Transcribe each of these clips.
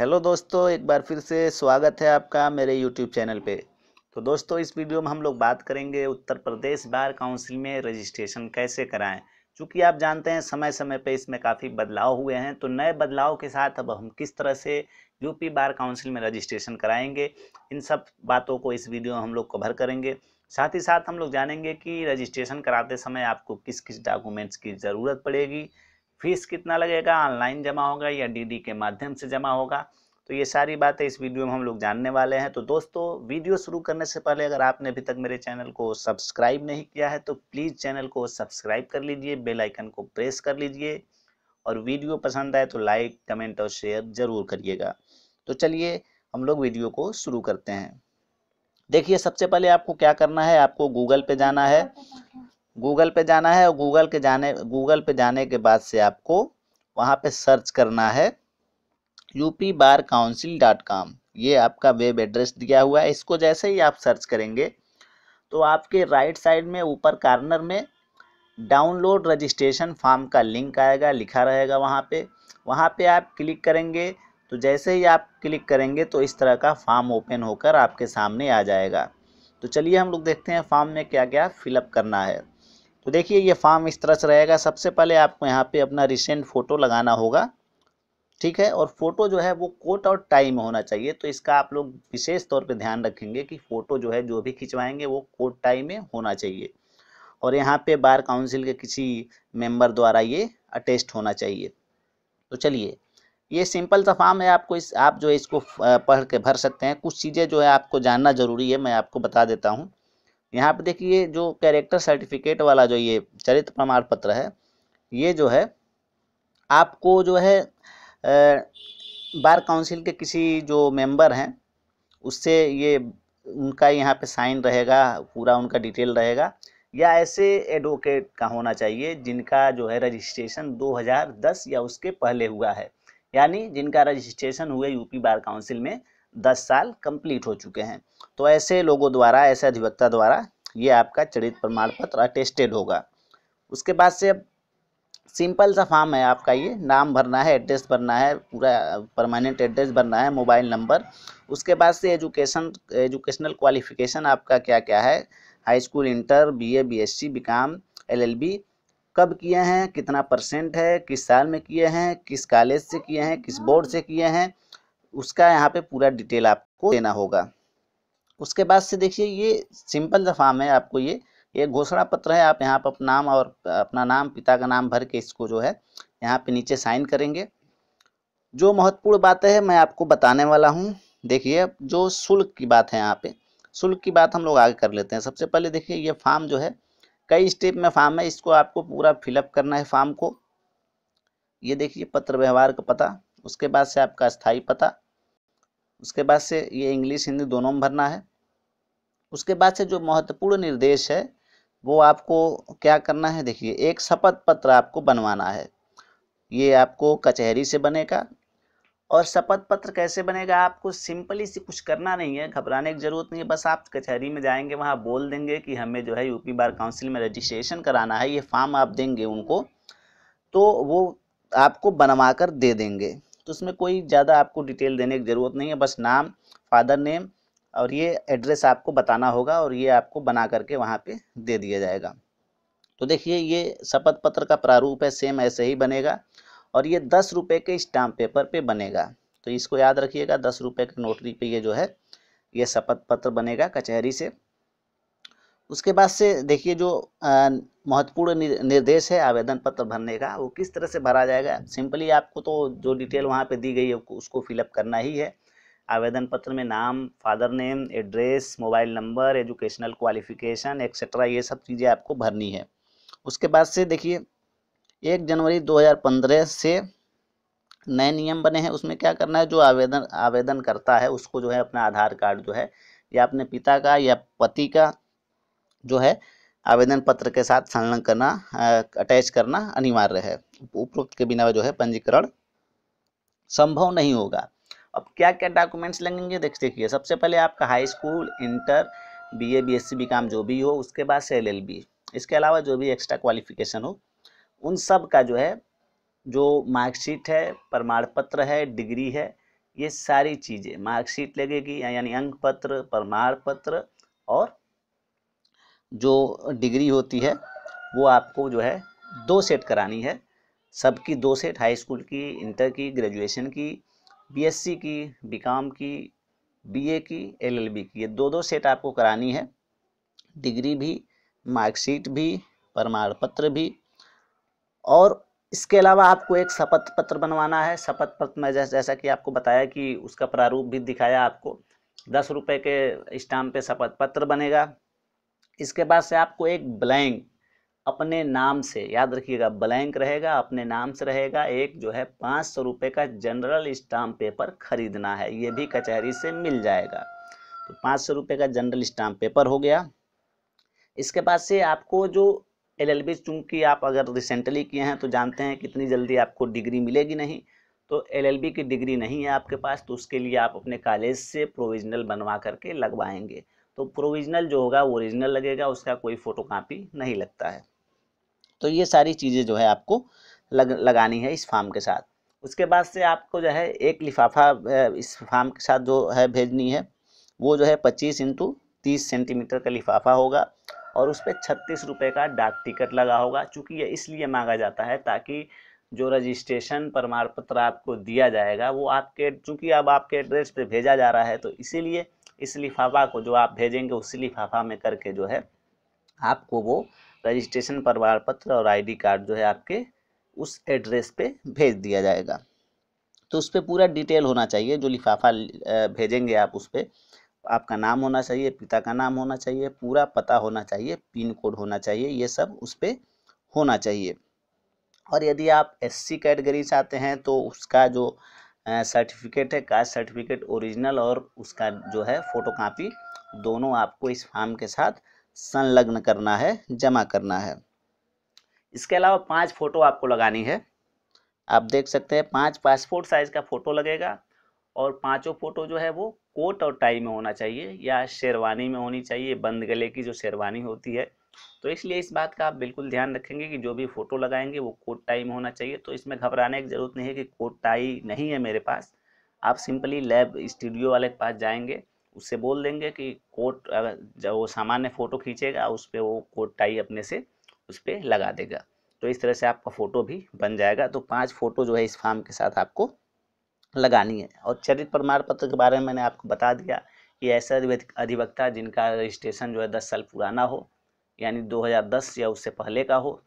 hello दोस्तों एक बार फिर से स्वागत है आपका मेरे यूट्यूब चैनल पे तो दोस्तों इस वीडियो में हम लोग बात करेंगे उत्तर प्रदेश बार काउंसिल में रजिस्ट्रेशन कैसे कराएं चूँकि आप जानते हैं समय समय पे इसमें काफ़ी बदलाव हुए हैं तो नए बदलाव के साथ अब हम किस तरह से यूपी बार काउंसिल में रजिस्ट्रेशन कराएंगे इन सब बातों को इस वीडियो में हम लोग कवर करेंगे साथ ही साथ हम लोग जानेंगे कि रजिस्ट्रेशन कराते समय आपको किस किस डॉक्यूमेंट्स की ज़रूरत पड़ेगी फीस कितना लगेगा ऑनलाइन जमा होगा या डीडी के माध्यम से जमा होगा तो ये सारी बातें इस वीडियो में हम लोग जानने वाले हैं तो दोस्तों वीडियो शुरू करने से पहले अगर आपने अभी तक मेरे चैनल को सब्सक्राइब नहीं किया है तो प्लीज़ चैनल को सब्सक्राइब कर लीजिए बेल आइकन को प्रेस कर लीजिए और वीडियो पसंद आए तो लाइक कमेंट और शेयर ज़रूर करिएगा तो चलिए हम लोग वीडियो को शुरू करते हैं देखिए सबसे पहले आपको क्या करना है आपको गूगल पे जाना है गूगल पे जाना है और गूगल के जाने गूगल पे जाने के बाद से आपको वहाँ पे सर्च करना है UP bar council dot com ये आपका वेब एड्रेस दिया हुआ है इसको जैसे ही आप सर्च करेंगे तो आपके राइट साइड में ऊपर कार्नर में डाउनलोड रजिस्ट्रेशन फॉर्म का लिंक आएगा लिखा रहेगा वहाँ पे वहाँ पे आप क्लिक करेंगे तो जैसे ही आप क्लिक करेंगे तो इस तरह का फॉर्म ओपन होकर आपके सामने आ जाएगा तो चलिए हम लोग देखते हैं फॉर्म में क्या क्या फिलअप करना है तो देखिए ये फॉर्म इस तरह से रहेगा सबसे पहले आपको यहाँ पे अपना रिसेंट फ़ोटो लगाना होगा ठीक है और फ़ोटो जो है वो कोट और टाई में होना चाहिए तो इसका आप लोग विशेष तौर पे ध्यान रखेंगे कि फ़ोटो जो है जो भी खिंचवाएंगे वो कोट टाई में होना चाहिए और यहाँ पे बार काउंसिल के किसी मेंबर द्वारा ये अटेस्ट होना चाहिए तो चलिए ये सिंपल सा फॉर्म है आपको इस आप जो है इसको पढ़ के भर सकते हैं कुछ चीज़ें जो है आपको जानना ज़रूरी है मैं आपको बता देता हूँ यहाँ पे देखिए जो कैरेक्टर सर्टिफिकेट वाला जो ये चरित्र प्रमाण पत्र है ये जो है आपको जो है बार काउंसिल के किसी जो मेंबर हैं उससे ये उनका यहाँ पे साइन रहेगा पूरा उनका डिटेल रहेगा या ऐसे एडवोकेट का होना चाहिए जिनका जो है रजिस्ट्रेशन 2010 या उसके पहले हुआ है यानी जिनका रजिस्ट्रेशन हुए यूपी बार काउंसिल में दस साल कंप्लीट हो चुके हैं तो ऐसे लोगों द्वारा ऐसे अधिवक्ता द्वारा ये आपका चरित प्रमाण पत्र अटेस्टेड होगा उसके बाद से अब सिंपल सा फॉर्म है आपका ये नाम भरना है एड्रेस भरना है पूरा परमानेंट एड्रेस भरना है मोबाइल नंबर उसके बाद से एजुकेशन एजुकेशनल क्वालिफिकेशन आपका क्या क्या है high school inter BA BSc BCom LLB कब किए हैं कितना परसेंट है किस साल में किए हैं किस कॉलेज से किए हैं किस बोर्ड से किए हैं उसका यहाँ पे पूरा डिटेल आपको देना होगा उसके बाद से देखिए ये सिंपल सा फॉर्म है आपको ये ये घोषणा पत्र है आप यहाँ पर अपना नाम और अपना नाम पिता का नाम भर के इसको जो है यहाँ पे नीचे साइन करेंगे जो महत्वपूर्ण बातें हैं मैं आपको बताने वाला हूँ देखिए जो शुल्क की बात है यहाँ पे शुल्क की बात हम लोग आगे कर लेते हैं सबसे पहले देखिए ये फार्म जो है कई स्टेप में फार्म है इसको आपको पूरा फिलअप करना है फॉर्म को ये देखिए पत्र व्यवहार का पता उसके बाद से आपका स्थाई पता उसके बाद से ये इंग्लिश हिंदी दोनों में भरना है उसके बाद से जो महत्वपूर्ण निर्देश है वो आपको क्या करना है देखिए एक शपथ पत्र आपको बनवाना है ये आपको कचहरी से बनेगा और शपथ पत्र कैसे बनेगा आपको सिंपली से कुछ करना नहीं है घबराने की ज़रूरत नहीं है बस आप कचहरी में जाएंगे वहाँ बोल देंगे कि हमें जो है यूपी बार काउंसिल में रजिस्ट्रेशन कराना है ये फॉर्म आप देंगे उनको तो वो आपको बनवा कर दे देंगे तो इसमें कोई ज़्यादा आपको डिटेल देने की ज़रूरत नहीं है बस नाम फादर नेम और ये एड्रेस आपको बताना होगा और ये आपको बना करके वहाँ पे दे दिया जाएगा तो देखिए ये शपथ पत्र का प्रारूप है सेम ऐसे ही बनेगा और ये दस रुपये के स्टाम्प पेपर पे बनेगा तो इसको याद रखिएगा दस रुपये के नोटरी पे ये जो है ये शपथ पत्र बनेगा कचहरी से उसके बाद से देखिए जो महत्वपूर्ण निर्देश है आवेदन पत्र भरने का वो किस तरह से भरा जाएगा सिंपली आपको तो जो डिटेल वहाँ पे दी गई है उसको फिलअप करना ही है आवेदन पत्र में नाम father name address mobile number educational qualification etcetera ये सब चीज़ें आपको भरनी है उसके बाद से देखिए एक जनवरी दो से नए नियम बने हैं उसमें क्या करना है जो आवेदन आवेदन करता है उसको जो है अपना आधार कार्ड जो है या अपने पिता का या पति का जो है आवेदन पत्र के साथ संलग्न करना अटैच करना अनिवार्य है उपरोक्त के बिना जो है पंजीकरण संभव नहीं होगा अब क्या क्या डॉक्यूमेंट्स लगेंगे देख देखिए सबसे पहले आपका high school inter B A B S C B com जो भी हो उसके बाद से एल एल बी इसके अलावा जो भी एक्स्ट्रा क्वालिफिकेशन हो उन सब का जो है जो मार्कशीट है प्रमाण पत्र है डिग्री है ये सारी चीज़ें मार्कशीट लगेगी यानी अंक पत्र प्रमाण पत्र और जो डिग्री होती है वो आपको जो है दो सेट करानी है सबकी दो सेट हाई स्कूल की इंटर की ग्रेजुएशन की बीएससी की बीकॉम की बीए की एलएलबी की ये दो दो सेट आपको करानी है डिग्री भी मार्कशीट भी प्रमाण पत्र भी और इसके अलावा आपको एक शपथ पत्र बनवाना है शपथ पत्र में जैसा जैसा कि आपको बताया कि उसका प्रारूप भी दिखाया आपको दस रुपये के स्टाम्प पे शपथ पत्र बनेगा इसके बाद से आपको एक ब्लैंक अपने नाम से याद रखिएगा ब्लैंक रहेगा अपने नाम से रहेगा एक जो है पाँच सौ रुपये का जनरल स्टाम्प पेपर खरीदना है ये भी कचहरी से मिल जाएगा तो पाँच सौ रुपये का जनरल स्टाम्प पेपर हो गया इसके बाद से आपको जो एल एल बी चूँकि आप अगर रिसेंटली किए हैं तो जानते हैं कितनी जल्दी आपको डिग्री मिलेगी नहीं तो एल एल बी की डिग्री नहीं है आपके पास तो उसके लिए आप अपने कॉलेज से प्रोविजनल बनवा करके लगवाएंगे तो प्रोविजनल जो होगा वो ओरिजिनल लगेगा उसका कोई फोटोकॉपी नहीं लगता है तो ये सारी चीज़ें जो है आपको लग लगानी है इस फार्म के साथ उसके बाद से आपको जो है एक लिफाफा इस फार्म के साथ जो है भेजनी है वो जो है पच्चीस इंटू तीस सेंटीमीटर का लिफाफा होगा और उस पर छत्तीस रुपये का डाक टिकट लगा होगा चूँकि ये इसलिए मांगा जाता है ताकि जो रजिस्ट्रेशन प्रमाण पत्र आपको दिया जाएगा वो आपके चूँकि अब आपके एड्रेस पे भेजा जा रहा है तो इसीलिए इस लिफाफा को जो आप भेजेंगे उसी लिफाफा में करके जो है आपको वो रजिस्ट्रेशन प्रमाण पत्र और आईडी कार्ड जो है आपके उस एड्रेस पे भेज दिया जाएगा तो उस पर पूरा डिटेल होना चाहिए जो लिफाफा भेजेंगे आप उस पर आपका नाम होना चाहिए पिता का नाम होना चाहिए पूरा पता होना चाहिए पिन कोड होना चाहिए ये सब उस पर होना चाहिए और यदि आप एससी कैटेगरी से आते हैं तो उसका जो सर्टिफिकेट है कास्ट सर्टिफिकेट ओरिजिनल और उसका जो है फ़ोटोकॉपी दोनों आपको इस फॉर्म के साथ संलग्न करना है जमा करना है इसके अलावा पांच फ़ोटो आपको लगानी है आप देख सकते हैं पांच पासपोर्ट साइज़ का फ़ोटो लगेगा और पांचों फ़ोटो जो है वो कोट और टाई में होना चाहिए या शेरवानी में होनी चाहिए बंद गले की जो शेरवानी होती है तो इसलिए इस बात का आप बिल्कुल ध्यान रखेंगे कि जो भी फ़ोटो लगाएंगे वो कोट टाई में होना चाहिए तो इसमें घबराने की ज़रूरत नहीं है कि कोट टाई नहीं है मेरे पास आप सिंपली लैब स्टूडियो वाले के पास जाएंगे उससे बोल देंगे कि कोट जब वो सामान्य फ़ोटो खींचेगा उस पर वो कोट टाई अपने से उस पर लगा देगा तो इस तरह से आपका फ़ोटो भी बन जाएगा तो पांच फ़ोटो जो है इस फार्म के साथ आपको लगानी है और चरित्र प्रमाण पत्र के बारे में मैंने आपको बता दिया कि ऐसा अधिवक्ता जिनका रजिस्ट्रेशन जो है दस साल पुराना हो यानी 2010 या उससे पहले का हो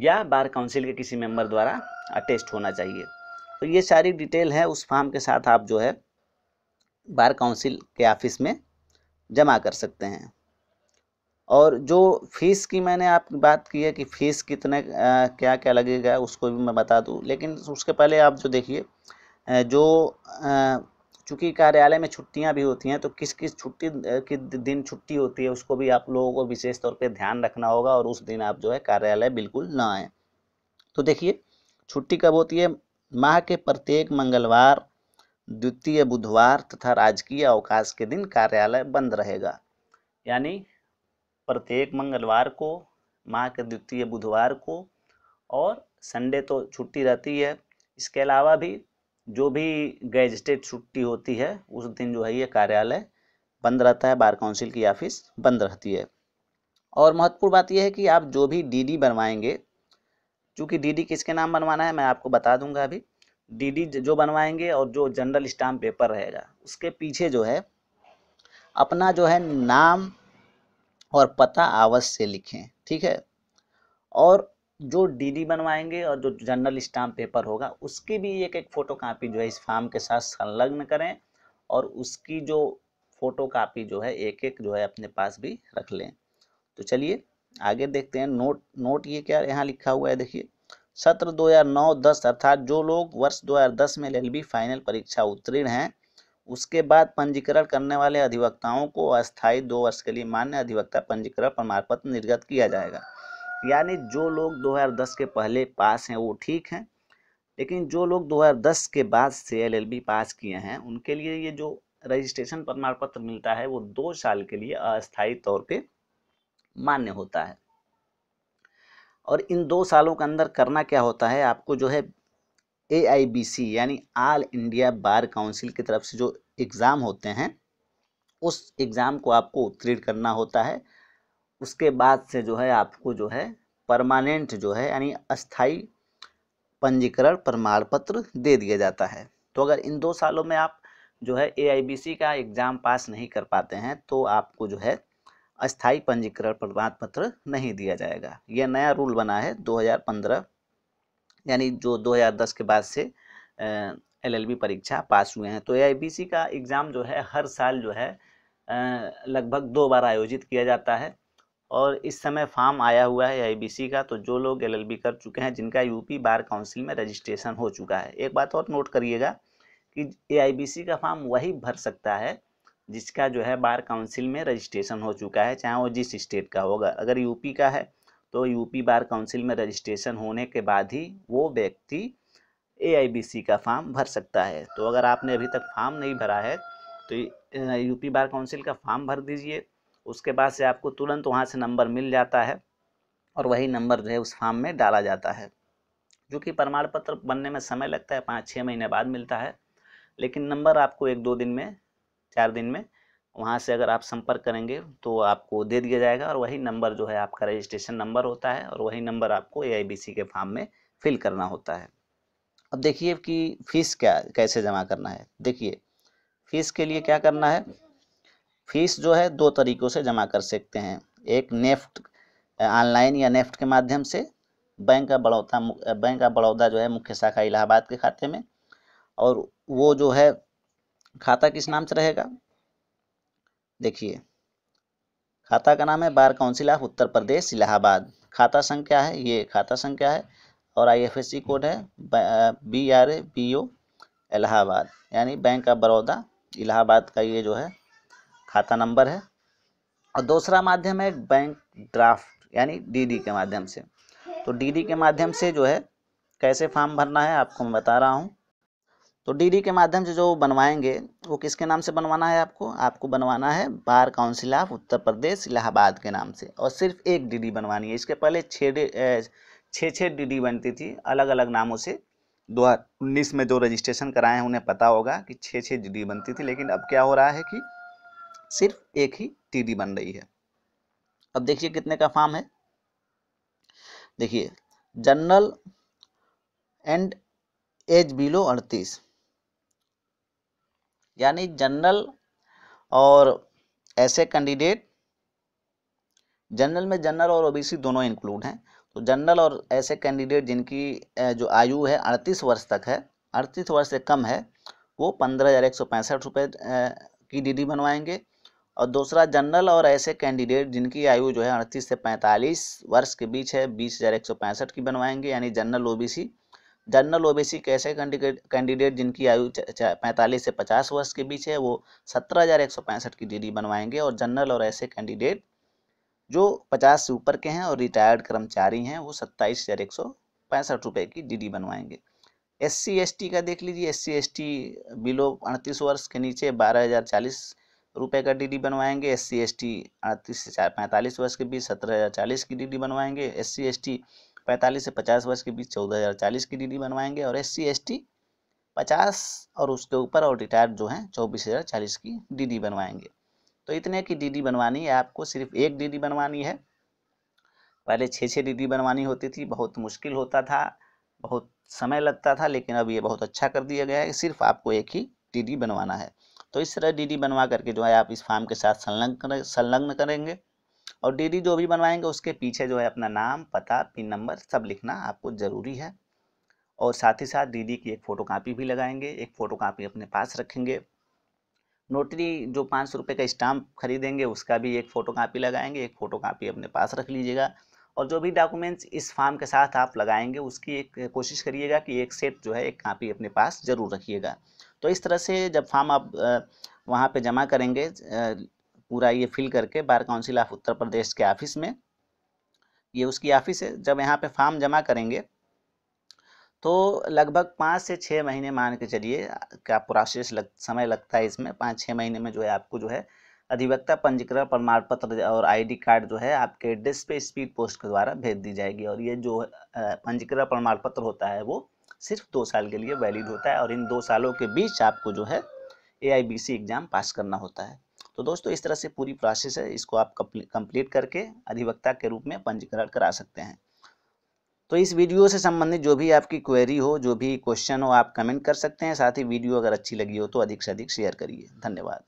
या बार काउंसिल के किसी मेंबर द्वारा अटेस्ट होना चाहिए तो ये सारी डिटेल है उस फॉर्म के साथ आप जो है बार काउंसिल के ऑफिस में जमा कर सकते हैं और जो फीस की मैंने आप बात की है कि फ़ीस कितने आ, क्या क्या लगेगा उसको भी मैं बता दूं लेकिन उसके पहले आप जो देखिए जो आ, चूँकि कार्यालय में छुट्टियाँ भी होती हैं तो किस किस छुट्टी के दिन छुट्टी होती है उसको भी आप लोगों को विशेष तौर पर ध्यान रखना होगा और उस दिन आप जो है कार्यालय बिल्कुल ना आए तो देखिए छुट्टी कब होती है माह के प्रत्येक मंगलवार द्वितीय बुधवार तथा राजकीय अवकाश के दिन कार्यालय बंद रहेगा यानी प्रत्येक मंगलवार को माह के द्वितीय बुधवार को और संडे तो छुट्टी रहती है इसके अलावा भी जो भी गैजेटेड छुट्टी होती है उस दिन जो है ये कार्यालय बंद रहता है बार काउंसिल की ऑफिस बंद रहती है और महत्वपूर्ण बात यह है कि आप जो भी डीडी बनवाएंगे चूँकि डीडी किसके नाम बनवाना है मैं आपको बता दूंगा अभी डीडी जो बनवाएंगे और जो जनरल स्टाम्प पेपर रहेगा उसके पीछे जो है अपना जो है नाम और पता अवश्य लिखें ठीक है और जो डीडी बनवाएंगे और जो जनरल स्टाम्प पेपर होगा उसकी भी एक एक फ़ोटो कापी जो है इस फार्म के साथ संलग्न करें और उसकी जो फ़ोटो कापी जो है एक एक जो है अपने पास भी रख लें तो चलिए आगे देखते हैं नोट नोट ये क्या यहाँ लिखा हुआ है देखिए सत्र 2009-10 अर्थात जो लोग वर्ष 2010 में एल फाइनल परीक्षा उत्तीर्ण हैं उसके बाद पंजीकरण करने वाले अधिवक्ताओं को अस्थायी दो वर्ष के लिए मान्य अधिवक्ता पंजीकरण प्रमाण पत्र निर्गत किया जाएगा यानी जो लोग 2010 के पहले पास हैं वो ठीक हैं लेकिन जो लोग 2010 के बाद से एलएलबी पास किए हैं उनके लिए ये जो रजिस्ट्रेशन प्रमाण पत्र मिलता है वो दो साल के लिए अस्थायी तौर पे मान्य होता है और इन दो सालों के अंदर करना क्या होता है आपको जो है ए यानी ऑल इंडिया बार काउंसिल की तरफ से जो एग्ज़ाम होते हैं उस एग्ज़ाम को आपको उत्तीर्ण करना होता है उसके बाद से जो है आपको जो है परमानेंट जो है यानी अस्थाई पंजीकरण प्रमाण पत्र दे दिया जाता है तो अगर इन दो सालों में आप जो है ए का एग्ज़ाम पास नहीं कर पाते हैं तो आपको जो है अस्थाई पंजीकरण प्रमाण पत्र नहीं दिया जाएगा यह नया रूल बना है 2015 यानी जो 2010 के बाद से एलएलबी परीक्षा पास हुए हैं तो ए का एग्ज़ाम जो है हर साल जो है लगभग दो बार आयोजित किया जाता है और इस समय फॉर्म आया हुआ है आईबीसी का तो जो लोग एलएलबी कर चुके हैं जिनका यूपी बार काउंसिल में रजिस्ट्रेशन हो चुका है एक बात और नोट करिएगा कि एआईबीसी का फॉर्म वही भर सकता है जिसका जो है बार काउंसिल में रजिस्ट्रेशन हो चुका है चाहे वो जिस स्टेट का होगा अगर यूपी का है तो यूपी बार काउंसिल में रजिस्ट्रेशन होने के बाद ही वो व्यक्ति ए का फॉर्म भर सकता है तो अगर आपने अभी तक फॉर्म नहीं भरा है तो यूपी बार काउंसिल का फॉर्म भर दीजिए उसके बाद से आपको तुरंत वहाँ से नंबर मिल जाता है और वही नंबर जो है उस फॉर्म में डाला जाता है जो कि प्रमाण पत्र बनने में समय लगता है पाँच छः महीने बाद मिलता है लेकिन नंबर आपको एक दो दिन में चार दिन में वहाँ से अगर आप संपर्क करेंगे तो आपको दे दिया जाएगा और वही नंबर जो है आपका रजिस्ट्रेशन नंबर होता है और वही नंबर आपको ए के फॉर्म में फिल करना होता है अब देखिए कि फ़ीस क्या कैसे जमा करना है देखिए फ़ीस के लिए क्या करना है फीस जो है दो तरीक़ों से जमा कर सकते हैं एक नेफ्ट ऑनलाइन या नेफ्ट के माध्यम से bank of Baroda bank of Baroda जो है मुख्य शाखा इलाहाबाद के खाते में और वो जो है खाता किस नाम से रहेगा देखिए खाता का नाम है bar council of Uttar Pradesh Allahabad खाता संख्या है ये खाता संख्या है और आईएफएससी कोड है B R A B O Allahabad यानी बैंक ऑफ बड़ौदा इलाहाबाद का ये जो है खाता नंबर है और दूसरा माध्यम है बैंक ड्राफ्ट यानी डीडी के माध्यम से तो डीडी के माध्यम से जो है कैसे फॉर्म भरना है आपको मैं बता रहा हूँ तो डीडी के माध्यम से जो बनवाएंगे वो किसके नाम से बनवाना है आपको आपको बनवाना है bar council of Uttar Pradesh Allahabad के नाम से और सिर्फ एक डीडी बनवानी है इसके पहले छः छः छः डीडी बनती थी अलग अलग नामों से दो हज़ार उन्नीस में जो रजिस्ट्रेशन कराए हैं उन्हें पता होगा कि छः छः डीडी बनती थी लेकिन अब क्या हो रहा है कि सिर्फ एक ही टीडी बन रही है अब देखिए कितने का फॉर्म है देखिए जनरल एंड एज बिलो अड़तीस यानी जनरल और ऐसे कैंडिडेट जनरल में जनरल और ओबीसी दोनों इंक्लूड हैं तो जनरल और ऐसे कैंडिडेट जिनकी जो आयु है अड़तीस वर्ष तक है अड़तीस वर्ष से कम है वो पंद्रह हज़ार एक सौ पैंसठ रुपये की डीडी बनवाएंगे और दूसरा जनरल और ऐसे कैंडिडेट जिनकी आयु जो है अड़तीस से पैंतालीस वर्ष के बीच है बीस हज़ार एक सौ पैंसठ की बनवाएंगे यानी जनरल ओबीसी जनरल ओबीसी के ऐसे कैंडिडेट जिनकी आयु पैंतालीस से पचास वर्ष के बीच है वो सत्रह हज़ार एक सौ पैंसठ की डीडी बनवाएंगे और जनरल और ऐसे कैंडिडेट जो पचास से ऊपर के हैं और रिटायर्ड कर्मचारी हैं वो सत्ताईस हज़ार एक सौ पैंसठ रुपये की डीडी बनवाएंगे एस सी एस टी का देख लीजिए S C S T below अड़तीस वर्ष के नीचे बारह हज़ार चालीस रुपये का डीडी बनवाएंगे एस सी एस टी अड़तीस से पैंतालीस वर्ष के बीच सत्रह हज़ार चालीस की डीडी बनवाएंगे एस सी एस टी पैंतालीस से पचास वर्ष के बीच चौदह हज़ार चालीस की डीडी बनवाएंगे और एस सी एस टी पचास और उसके ऊपर और रिटायर्ड जो हैं चौबीस हज़ार चालीस की डीडी बनवाएंगे तो इतने की डीडी बनवानी है आपको सिर्फ एक डीडी बनवानी है पहले छः छः डीडी बनवानी होती थी बहुत मुश्किल होता था बहुत समय लगता था लेकिन अब ये बहुत अच्छा कर दिया गया है सिर्फ आपको एक ही डीडी बनवाना है तो इस तरह डीडी बनवा करके जो है आप इस फार्म के साथ संलग्न संलग्न करेंगे और डीडी जो भी बनवाएंगे उसके पीछे जो है अपना नाम पता पिन नंबर सब लिखना आपको ज़रूरी है और साथ ही साथ डीडी की एक फ़ोटोकॉपी भी लगाएंगे एक फ़ोटोकॉपी अपने पास रखेंगे नोटरी जो पाँच सौ रुपये का स्टाम्प खरीदेंगे उसका भी एक फ़ोटोकॉपी लगाएंगे एक फ़ोटोकॉपी अपने पास रख लीजिएगा और जो भी डॉक्यूमेंट्स इस फॉर्म के साथ आप लगाएंगे उसकी एक कोशिश करिएगा कि एक सेट जो है एक कापी अपने पास ज़रूर रखिएगा तो इस तरह से जब फॉर्म आप वहाँ पर जमा करेंगे पूरा ये फिल करके बार काउंसिल ऑफ उत्तर प्रदेश के ऑफिस में ये उसकी ऑफिस है जब यहाँ पे फॉर्म जमा करेंगे तो लगभग पाँच से छः महीने मान के चलिए क्या प्रोसेस लग समय लगता है इसमें पाँच छः महीने में जो है आपको जो है अधिवक्ता पंजीकरण प्रमाण पत्र और आईडी कार्ड जो है आपके एड्रेस पे स्पीड पोस्ट के द्वारा भेज दी जाएगी और ये जो पंजीकरण प्रमाण पत्र होता है वो सिर्फ दो साल के लिए वैलिड होता है और इन दो सालों के बीच आपको जो है ए एग्ज़ाम पास करना होता है तो दोस्तों इस तरह से पूरी प्रोसेस है इसको आप कंप्लीट करके अधिवक्ता के रूप में पंजीकरण करा सकते हैं तो इस वीडियो से संबंधित जो भी आपकी क्वेरी हो जो भी क्वेश्चन हो आप कमेंट कर सकते हैं साथ ही वीडियो अगर अच्छी लगी हो तो अधिक से अधिक शेयर करिए धन्यवाद